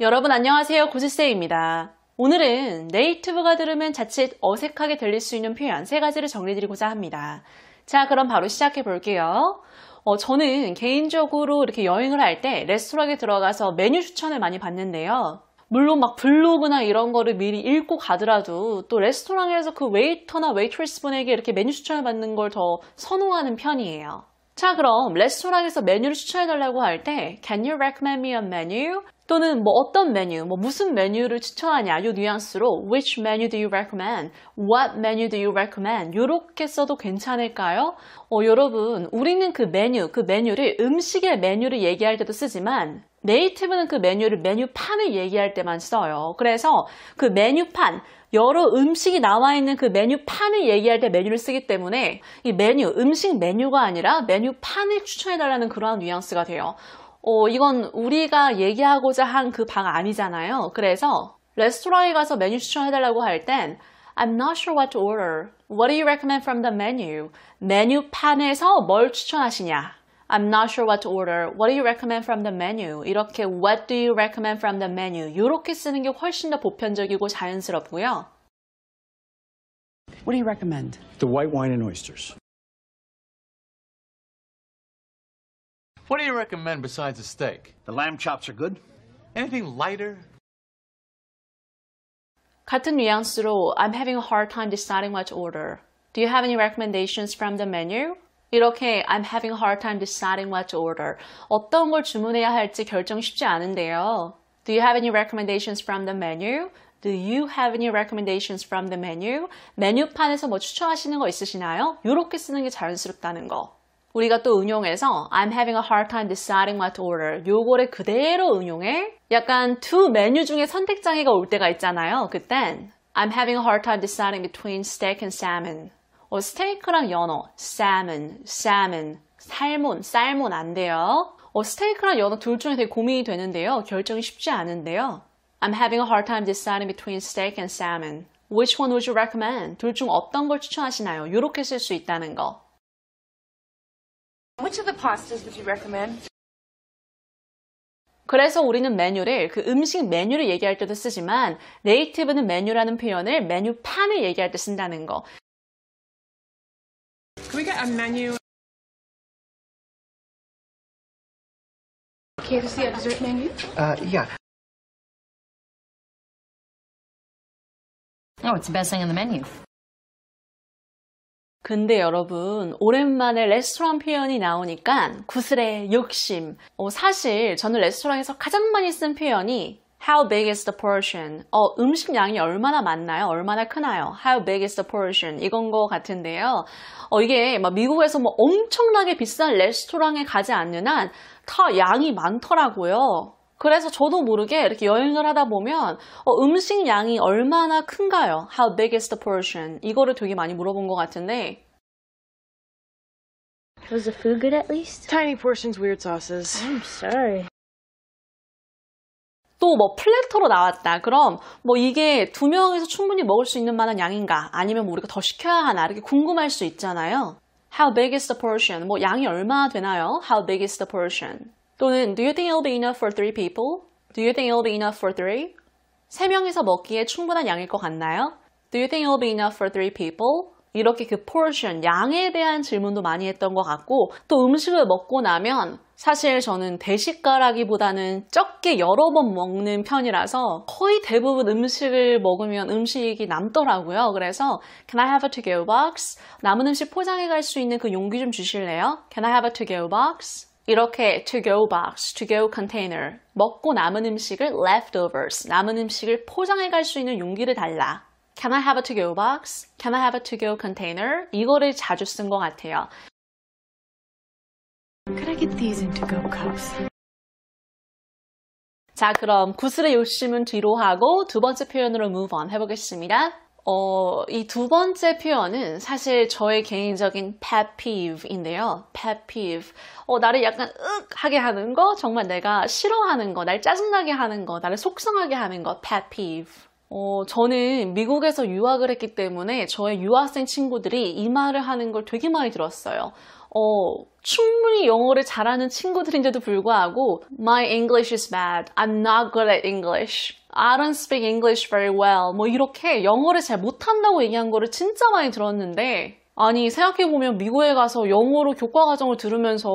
여러분 안녕하세요 고지쌤입니다. 오늘은 네이티브가 들으면 자칫 어색하게 들릴 수 있는 표현 세 가지를 정리드리고자 합니다. 자 그럼 바로 시작해 볼게요. 어, 저는 개인적으로 이렇게 여행을 할 때 레스토랑에 들어가서 메뉴 추천을 많이 받는데요. 물론 막 블로그나 이런 거를 미리 읽고 가더라도 또 레스토랑에서 그 웨이터나 웨이트리스 분에게 이렇게 메뉴 추천을 받는 걸 더 선호하는 편이에요. 자 그럼 레스토랑에서 메뉴를 추천해달라고 할 때 Can you recommend me a menu? 또는 뭐 어떤 메뉴, 뭐 무슨 메뉴를 추천하냐 이 뉘앙스로 which menu do you recommend, what menu do you recommend 이렇게 써도 괜찮을까요? 어, 여러분 우리는 그 메뉴, 그 메뉴를 음식의 메뉴를 얘기할 때도 쓰지만 네이티브는 그 메뉴를 메뉴판을 얘기할 때만 써요. 그래서 그 메뉴판, 여러 음식이 나와 있는 그 메뉴판을 얘기할 때 메뉴를 쓰기 때문에 이 메뉴, 음식 메뉴가 아니라 메뉴판을 추천해달라는 그러한 뉘앙스가 돼요. 어, 이건 우리가 얘기하고자 한 그 방 아니잖아요. 그래서 레스토랑에 가서 메뉴 추천해달라고 할 땐 I'm not sure what to order. What do you recommend from the menu? 메뉴판에서 뭘 추천하시냐? I'm not sure what to order. What do you recommend from the menu? 이렇게 What do you recommend from the menu? 이렇게 쓰는 게 훨씬 더 보편적이고 자연스럽고요. What do you recommend? The white wine and oysters. What do you recommend besides a steak? The lamb chops are good. Anything lighter? 같은 뉘앙스로 I'm having a hard time deciding what to order. Do you have any recommendations from the menu? 이렇게 I'm having a hard time deciding what to order. 어떤 걸 주문해야 할지 결정 쉽지 않은데요. Do you have any recommendations from the menu? Do you have any recommendations from the menu? 메뉴판에서 뭐 추천하시는 거 있으시나요? 이렇게 쓰는 게 자연스럽다는 거. 우리가 또 응용해서 I'm having a hard time deciding what to order. 요거를 그대로 응용해 약간 두 메뉴 중에 선택 장애가 올 때가 있잖아요. 그땐 I'm having a hard time deciding between steak and salmon. 어, 스테이크랑 연어, salmon, salmon, 살몬, 살몬 안 돼요. 어, 스테이크랑 연어 둘 중에 되게 고민이 되는데요. 결정이 쉽지 않은데요. I'm having a hard time deciding between steak and salmon. Which one would you recommend? 둘 중 어떤 걸 추천하시나요? 이렇게 쓸 수 있다는 거. Which of the pastas would you recommend? 그래서 우리는 메뉴를 그 음식 메뉴를 얘기할 때도 쓰지만 네이티브는 메뉴라는 표현을 메뉴판을 얘기할 때 쓴다는 거. Can we get a menu? Can you see a dessert menu? Uh, yeah. Oh, it's the best thing on the menu. 근데 여러분 오랜만에 레스토랑 표현이 나오니까 구슬의 욕심 어, 사실 저는 레스토랑에서 가장 많이 쓴 표현이 How big is the portion? 어, 음식 양이 얼마나 많나요? 얼마나 크나요? How big is the portion? 이건 것 같은데요. 어, 이게 막 미국에서 뭐 엄청나게 비싼 레스토랑에 가지 않는 한 다 양이 많더라고요. 그래서 저도 모르게 이렇게 여행을 하다 보면 어, 음식 양이 얼마나 큰가요? How big is the portion? 이거를 되게 많이 물어본 것 같은데 Was the food good at least? Tiny portions, weird sauces. I'm sorry. 또 뭐 플래터로 나왔다. 그럼 뭐 이게 두 명에서 충분히 먹을 수 있는 만한 양인가? 아니면 뭐 우리가 더 시켜야 하나? 이렇게 궁금할 수 있잖아요. How big is the portion? 뭐 양이 얼마 되나요? How big is the portion? 또는 Do you think it'll be enough for three people? Do you think it'll be enough for three? 세 명이서 먹기에 충분한 양일 것 같나요? Do you think it'll be enough for three people? 이렇게 그 포션, 양에 대한 질문도 많이 했던 것 같고 또 음식을 먹고 나면 사실 저는 대식가라기보다는 적게 여러 번 먹는 편이라서 거의 대부분 음식을 먹으면 음식이 남더라고요. 그래서 Can I have a to-go box? 남은 음식 포장해 갈 수 있는 그 용기 좀 주실래요? Can I have a to-go box? 이렇게 to-go box, to-go container, 먹고 남은 음식을 leftovers, 남은 음식을 포장해 갈 수 있는 용기를 달라. Can I have a to-go box? Can I have a to-go container? 이거를 자주 쓴 것 같아요. Could I get these in to-go cups? 자, 그럼 구슬의 욕심은 뒤로 하고 두 번째 표현으로 move on 해보겠습니다. 어, 이 두 번째 표현은 사실 저의 개인적인 pet peeve인데요. pet peeve. 어, 나를 약간 윽 하게 하는 거, 정말 내가 싫어하는 거, 날 짜증나게 하는 거, 나를 속상하게 하는 거, pet peeve. 어, 저는 미국에서 유학을 했기 때문에 저의 유학생 친구들이 이 말을 하는 걸 되게 많이 들었어요. 어, 충분히 영어를 잘하는 친구들인데도 불구하고 My English is bad. I'm not good at English. I don't speak English very well. 뭐 이렇게 영어를 잘 못한다고 얘기한 거를 진짜 많이 들었는데 아니 생각해보면 미국에 가서 영어로 교과 과정을 들으면서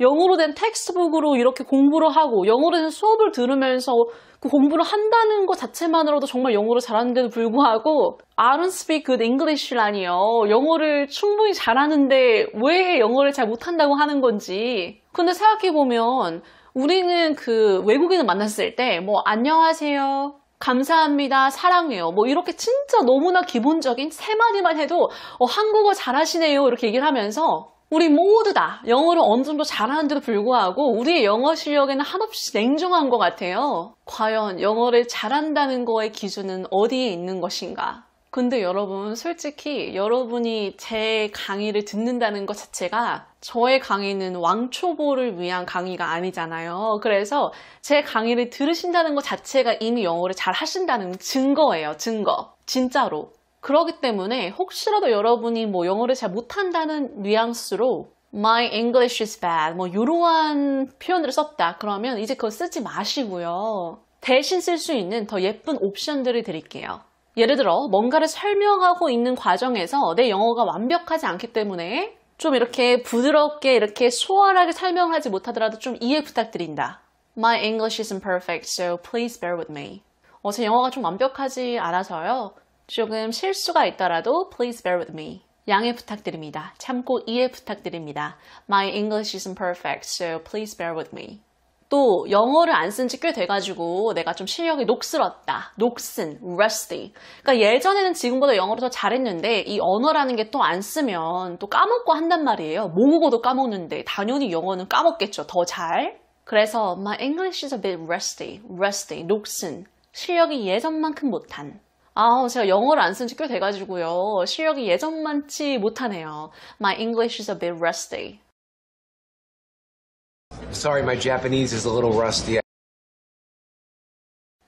영어로 된 텍스트북으로 이렇게 공부를 하고 영어로 된 수업을 들으면서 그 공부를 한다는 것 자체만으로도 정말 영어를 잘하는데도 불구하고 I don't speak good English라니요. 영어를 충분히 잘하는데 왜 영어를 잘 못한다고 하는 건지 근데 생각해보면 우리는 그 외국인을 만났을 때 뭐 안녕하세요 감사합니다. 사랑해요. 뭐 이렇게 진짜 너무나 기본적인 세 마디만 해도 어, 한국어 잘하시네요. 이렇게 얘기를 하면서 우리 모두 다 영어를 어느 정도 잘하는데도 불구하고 우리의 영어 실력에는 한없이 냉정한 것 같아요. 과연 영어를 잘한다는 거의 기준은 어디에 있는 것인가? 근데 여러분, 솔직히 여러분이 제 강의를 듣는다는 것 자체가 저의 강의는 왕초보를 위한 강의가 아니잖아요. 그래서 제 강의를 들으신다는 것 자체가 이미 영어를 잘 하신다는 증거예요, 증거. 진짜로. 그러기 때문에 혹시라도 여러분이 뭐 영어를 잘 못한다는 뉘앙스로 My English is bad 뭐 이러한 표현들을 썼다 그러면 이제 그거 쓰지 마시고요. 대신 쓸 수 있는 더 예쁜 옵션들을 드릴게요. 예를 들어 뭔가를 설명하고 있는 과정에서 내 영어가 완벽하지 않기 때문에 좀 이렇게 부드럽게 이렇게 수월하게설명 하지 못하더라도 좀 이해 부탁드린다. My English isn't perfect, so please bear with me. 어, 제 영어가 좀 완벽하지 않아서요. 조금 실수가 있더라도 please bear with me. 양해 부탁드립니다. 참고 이해 부탁드립니다. My English isn't perfect, so please bear with me. 또 영어를 안 쓴 지 꽤 돼가지고 내가 좀 실력이 녹슬었다. 녹슨, rusty. 그러니까 예전에는 지금보다 영어를 더 잘했는데 이 언어라는 게 또 안 쓰면 또 까먹고 한단 말이에요. 모국어도 까먹는데 당연히 영어는 까먹겠죠. 더 잘. 그래서 my English is a bit rusty, rusty, 녹슨. 실력이 예전만큼 못한. 아, 제가 영어를 안 쓴 지 꽤 돼가지고요. 실력이 예전만치 못하네요. My English is a bit rusty. Sorry, my Japanese is a little rusty.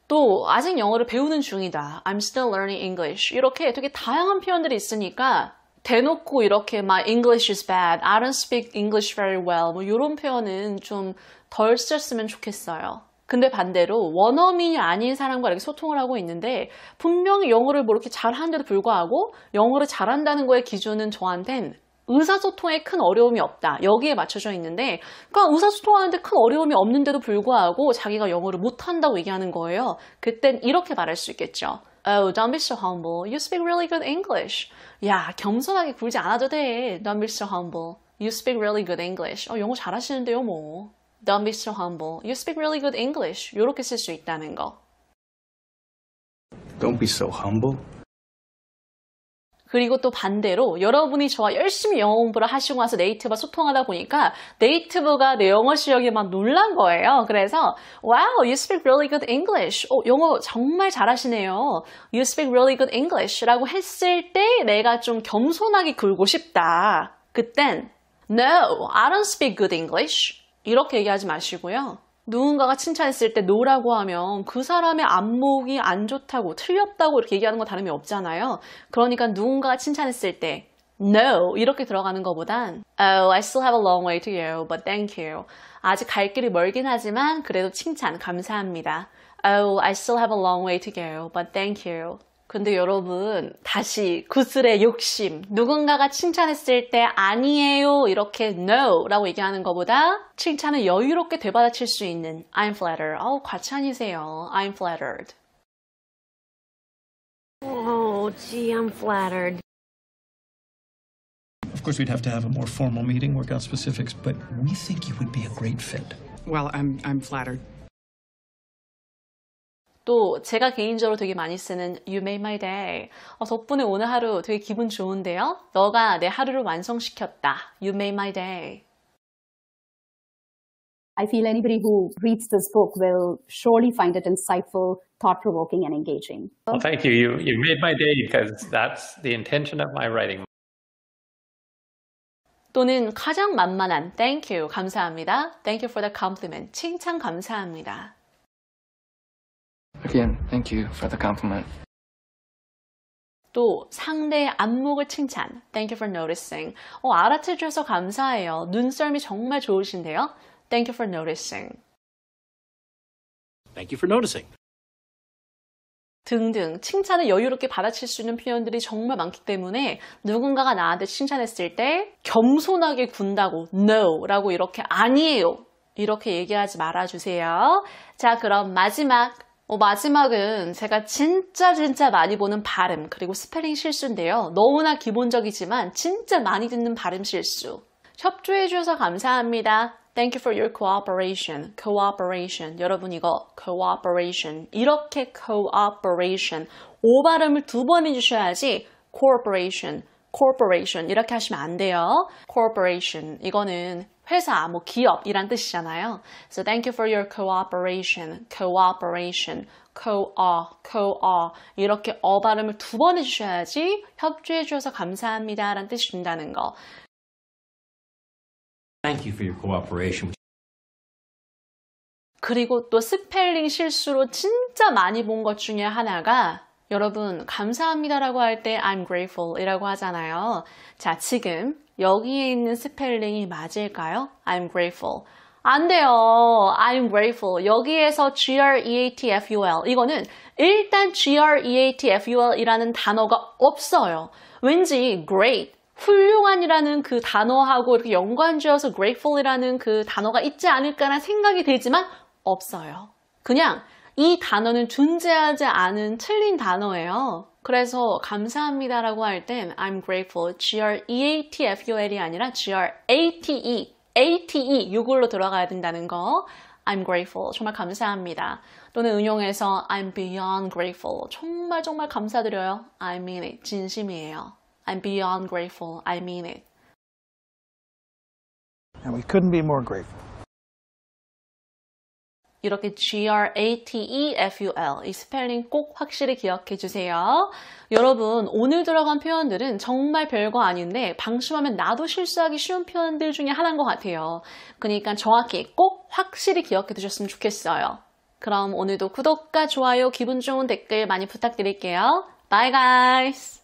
또 아직 영어를 배우는 중이다. I'm still learning English. 이렇게 되게 다양한 표현들이 있으니까 대놓고 이렇게 my English is bad, I don't speak English very well 뭐 이런 표현은 좀 덜 쓰셨으면 좋겠어요. 근데 반대로 원어민이 아닌 사람과 이렇게 소통을 하고 있는데 분명히 영어를 뭐 이렇게 잘하는데도 불구하고 영어를 잘한다는 거의 기준은 저한텐 의사소통에 큰 어려움이 없다. 여기에 맞춰져 있는데 그러니까 의사소통하는데 큰 어려움이 없는데도 불구하고 자기가 영어를 못한다고 얘기하는 거예요. 그땐 이렇게 말할 수 있겠죠. Oh, don't be so humble. You speak really good English. 야, 겸손하게 굴지 않아도 돼. Don't be so humble. You speak really good English. 어, 영어 잘하시는데요, 뭐. Don't be so humble. You speak really good English. 이렇게 쓸 수 있다는 거. Don't be so humble. 그리고 또 반대로 여러분이 저와 열심히 영어 공부를 하시고 와서 네이티브와 소통하다 보니까 네이티브가 내 영어 실력에 막 놀란 거예요. 그래서 Wow, you speak really good English. 어, 영어 정말 잘하시네요. You speak really good English 라고 했을 때 내가 좀 겸손하게 굴고 싶다. 그땐 No, I don't speak good English. 이렇게 얘기하지 마시고요. 누군가가 칭찬했을 때 노라고 하면 그 사람의 안목이 안 좋다고 틀렸다고 이렇게 얘기하는 거 다름이 없잖아요. 그러니까 누군가가 칭찬했을 때 no 이렇게 들어가는 거보단 oh I still have a long way to go but thank you 아직 갈 길이 멀긴 하지만 그래도 칭찬 감사합니다. Oh I still have a long way to go but thank you 근데 여러분, 다시 구슬의 욕심. 누군가가 칭찬했을 때 아니에요. 이렇게 no 라고 얘기하는 것보다 칭찬을 여유롭게 되받아칠 수 있는 I'm flattered. 어우, 과찬이세요. I'm flattered. Oh, gee, I'm flattered. Of course, we'd have to have a more formal meeting, work out specifics, but we think you would be a great fit. Well, I'm, I'm flattered. 또 제가 개인적으로 되게 많이 쓰는 You made my day. 어, 덕분에 오늘 하루 되게 기분 좋은데요? 너가 내 하루를 완성시켰다. You made my day. I feel anybody who reads this book will surely find it insightful, thought-provoking, and engaging. Well, thank you. You, you made my day because that's the intention of my writing. 또는 가장 만만한 Thank you, 감사합니다. Thank you for the compliment, 칭찬 감사합니다. again. Thank you for the compliment. 또 상대의 안목을 칭찬. Thank you for noticing. 어, 알아채주서 감사해요. 눈썰미 정말 좋으신데요. Thank you for noticing. Thank you for noticing. 등등 칭찬을 여유롭게 받아칠 수 있는 표현들이 정말 많기 때문에 누군가가 나한테 칭찬했을 때 겸손하게 군다고 no 라고 이렇게 아니에요 이렇게 얘기하지 말아주세요 자 그럼 마지막 어, 마지막은 제가 진짜 진짜 많이 보는 발음 그리고 스펠링 실수인데요. 너무나 기본적이지만 진짜 많이 듣는 발음 실수. 협조해 주셔서 감사합니다. Thank you for your cooperation. Cooperation. 여러분 이거 cooperation. 이렇게 cooperation. 오 발음을 두 번 해주셔야지 corporation, corporation 이렇게 하시면 안 돼요. corporation 이거는 회사, 뭐 기업 이란 뜻이잖아요. So thank you for your cooperation, cooperation, co-a, co-a 이렇게 어 발음을 두 번 해주셔야지 협조해 주셔서 감사합니다 라는 뜻이 된다는 거. Thank you for your cooperation. 그리고 또 스펠링 실수로 진짜 많이 본 것 중에 하나가 여러분 감사합니다라고 할 때 I'm grateful 이라고 하잖아요. 자 지금 여기에 있는 스펠링이 맞을까요? I'm grateful. 안 돼요. I'm grateful. 여기에서 G-R-E-A-T-F-U-L. 이거는 일단 G-R-E-A-T-F-U-L 이라는 단어가 없어요. 왠지 great, 훌륭한이라는 그 단어하고 이렇게 연관지어서 grateful이라는 그 단어가 있지 않을까라는 생각이 들지만 없어요. 그냥 이 단어는 존재하지 않은 틀린 단어예요. 그래서 감사합니다라고 할 땐 I'm grateful, G-R-E-A-T-F-U-L이 아니라 G-R-A-T-E, A-T-E 요걸로 들어가야 된다는 거. I'm grateful, 정말 감사합니다. 또는 응용해서 I'm beyond grateful, 정말 정말 감사드려요. I mean it, 진심이에요. I'm beyond grateful, I mean it. And we couldn't be more grateful. 이렇게 G-R-A-T-E-F-U-L 이 스펠링 꼭 확실히 기억해 주세요. 여러분 오늘 들어간 표현들은 정말 별거 아닌데 방심하면 나도 실수하기 쉬운 표현들 중에 하나인 것 같아요. 그러니까 정확히 꼭 확실히 기억해 두셨으면 좋겠어요. 그럼 오늘도 구독과 좋아요, 기분 좋은 댓글 많이 부탁드릴게요. Bye guys!